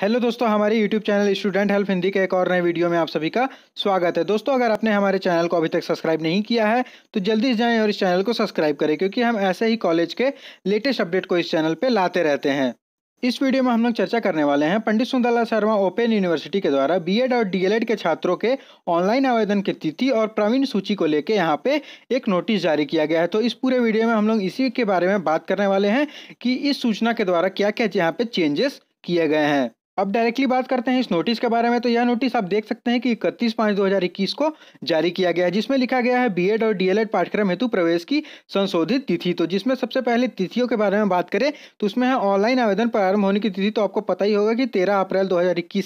hello दोस्तों हमारे YouTube channel student help Hindi के एक और नए वीडियो में आप सभी का स्वागत है दोस्तों अगर आपने हमारे चैनल को अभी तक सब्सक्राइब नहीं किया है तो जल्दी से जाएं और इस चैनल को सब्सक्राइब करें क्योंकि हम ऐसे ही कॉलेज के लेटेस्ट अपडेट को इस चैनल पर लाते रहते हैं इस वीडियो में हम लोग चर्चा करने वाले हैं पंडित सुंदरलाल शर्मा ओपन यूनिवर्सिटी के द्वारा बी और डी के छात्रों के ऑनलाइन आवेदन की तिथि और प्रवीण सूची को लेकर यहाँ पे एक नोटिस जारी किया गया है तो इस पूरे वीडियो में हम लोग इसी के बारे में बात करने वाले हैं कि इस सूचना के द्वारा क्या क्या यहाँ पे चेंजेस किए गए हैं अब डायरेक्टली बात करते हैं इस नोटिस के बारे में तो यह नोटिस आप देख सकते हैं कि इकतीस पाँच इक्कीस को जारी किया गया है जिसमें लिखा गया है बीएड और डीएलएड पाठ्यक्रम हेतु प्रवेश की संशोधित तिथि तो जिसमें सबसे पहले तिथियों के बारे में बात करें तो उसमें है ऑनलाइन आवेदन प्रारंभ होने की तिथि तो आपको पता ही होगा कि तेरह अप्रैल दो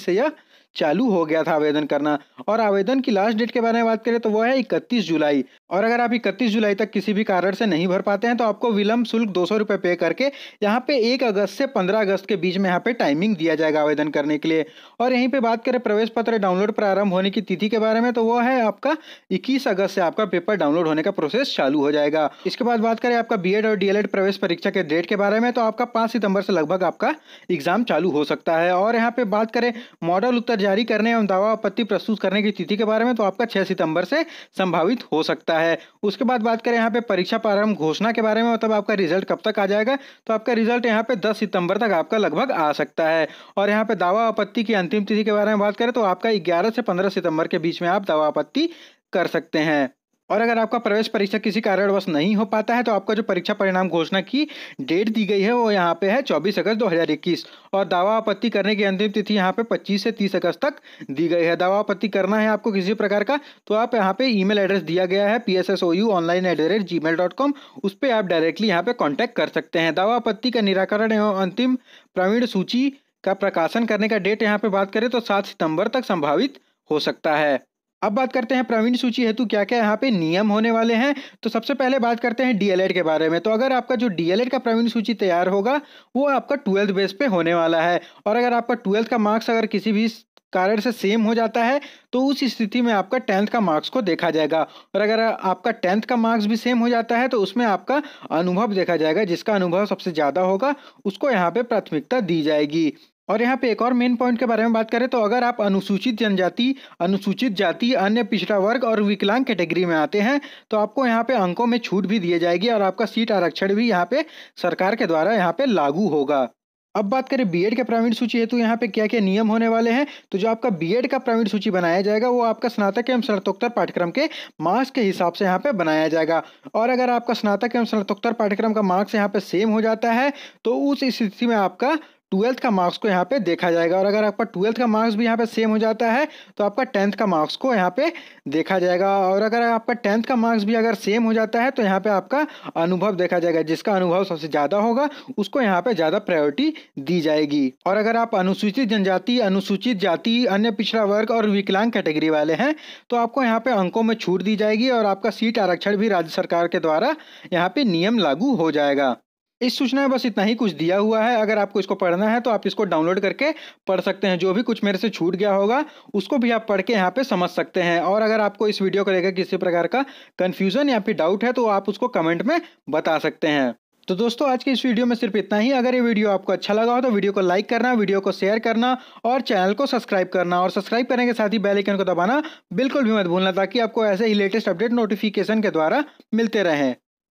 से यह चालू हो गया था आवेदन करना और आवेदन की लास्ट डेट के बारे में बात करें तो वो है इकतीस जुलाई और अगर आप इकतीस जुलाई तक किसी भी कारण से नहीं भर पाते हैं तो आपको विलंब शुल्क दो सौ पे करके यहाँ पे एक अगस्त से पंद्रह अगस्त के बीच में यहाँ पे टाइमिंग दिया जाएगा आवेदन करने के लिए और यहीं पे बात करें प्रवेश पत्र डाउनलोड प्रारंभ होने की तिथि के बारे में तो वो है आपका इक्कीस अगस्त से आपका पेपर डाउनलोड होने का प्रोसेस चालू हो जाएगा इसके बाद बात करें आपका बी और डी प्रवेश परीक्षा के डेट के बारे में तो आपका पाँच सितंबर से लगभग आपका एग्जाम चालू हो सकता है और यहाँ पे बात करें मॉडल उत्तर जारी करने एवं दावा आपत्ति प्रस्तुत करने की तिथि के बारे में तो आपका छह सितंबर से संभावित हो सकता है उसके बाद बात करें यहाँ पे परीक्षा प्रारंभ घोषणा के बारे में मतलब आपका रिजल्ट कब तक आ जाएगा तो आपका रिजल्ट यहाँ पे दस सितंबर तक आपका लगभग आ सकता है और यहाँ पे दावा आपत्ति की अंतिम तिथि के बारे में बात करें तो आपका ग्यारह से पंद्रह सितंबर के बीच में आप दावा आपत्ति कर सकते हैं और अगर आपका प्रवेश परीक्षा किसी कारणवश नहीं हो पाता है तो आपका जो परीक्षा परिणाम घोषणा की डेट दी गई है वो यहाँ पे है 24 अगस्त 2021 और दावा आपत्ति करने की अंतिम तिथि यहाँ पे 25 से 30 अगस्त तक दी गई है दावा आपत्ति करना है आपको किसी प्रकार का तो आप यहाँ पे ईमेल एड्रेस दिया गया है P S S online at the rate Gmail dot com उस पर आप डायरेक्टली यहाँ पे कॉन्टैक्ट कर सकते हैं दावा आपत्ति का निराकरण एवं अंतिम प्रवीण सूची का प्रकाशन करने का डेट यहाँ पे बात करें तो सात सितंबर तक संभावित हो सकता है अब बात करते हैं प्रवीण सूची हेतु क्या क्या यहाँ पे नियम होने वाले हैं तो सबसे पहले बात करते हैं डीएलएड के बारे में तो अगर आपका जो डीएलएड का प्रवीण सूची तैयार होगा वो आपका ट्वेल्थ बेस पे होने वाला है और अगर आपका ट्वेल्थ का मार्क्स अगर किसी भी कारण से सेम हो जाता है तो उस स्थिति में आपका टेंथ का मार्क्स को देखा जाएगा और अगर आपका टेंथ का मार्क्स भी सेम हो जाता है तो उसमें आपका अनुभव देखा जाएगा जिसका अनुभव सबसे ज़्यादा होगा उसको यहाँ पे प्राथमिकता दी जाएगी और यहाँ पे एक और मेन पॉइंट के बारे में बात करें तो अगर आप अनुसूचित जनजाति अनुसूचित जाति अन्य पिछड़ा वर्ग और विकलांग कैटेगरी में आते हैं तो आपको यहाँ पे अंकों में छूट भी दी जाएगी और आपका सीट आरक्षण भी यहाँ पे सरकार के द्वारा यहाँ पे लागू होगा अब बात करें बीएड के प्रावीण सूची हेतु तो यहाँ पे क्या क्या नियम होने वाले हैं तो जो आपका बीएड का प्रावीण सूची बनाया जाएगा वो आपका स्नातक एवं स्नातकोत्तर पाठ्यक्रम के मार्क्स के हिसाब से यहाँ पे बनाया जाएगा और अगर आपका स्नातक एवं स्नातकोत्तर पाठ्यक्रम का मार्क्स यहाँ पे सेम हो जाता है तो उस स्थिति में आपका ट्वेल्थ का मार्क्स को यहाँ पे देखा जाएगा और अगर आपका ट्वेल्थ का मार्क्स भी यहाँ पे सेम हो जाता है तो आपका टेंथ का मार्क्स को यहाँ पे देखा जाएगा और अगर आपका टेंथ का मार्क्स भी अगर सेम हो जाता है तो यहाँ पे आपका अनुभव देखा जाएगा जिसका अनुभव सबसे ज़्यादा होगा उसको यहाँ पे ज़्यादा प्रायोरिटी दी जाएगी और अगर आप अनुसूचित जनजाति अनुसूचित जाति अन्य पिछड़ा वर्ग और विकलांग कैटेगरी वाले हैं तो आपको यहाँ पे अंकों में छूट दी जाएगी और आपका सीट आरक्षण भी राज्य सरकार के द्वारा यहाँ पे नियम लागू हो जाएगा इस सूचना में बस इतना ही कुछ दिया हुआ है अगर आपको इसको पढ़ना है तो आप इसको डाउनलोड करके पढ़ सकते हैं जो भी कुछ मेरे से छूट गया होगा उसको भी आप पढ़ के यहाँ पे समझ सकते हैं और अगर आपको इस वीडियो को लेकर किसी प्रकार का कन्फ्यूजन या फिर डाउट है तो आप उसको कमेंट में बता सकते हैं तो दोस्तों आज के इस वीडियो में सिर्फ इतना ही अगर ये वीडियो आपको अच्छा लगा हो तो वीडियो को लाइक करना वीडियो को शेयर करना और चैनल को सब्सक्राइब करना और सब्सक्राइब करने के साथ ही बेल आइकन को दबाना बिल्कुल भी मत भूलना ताकि आपको ऐसे ही लेटेस्ट अपडेट नोटिफिकेशन के द्वारा मिलते रहें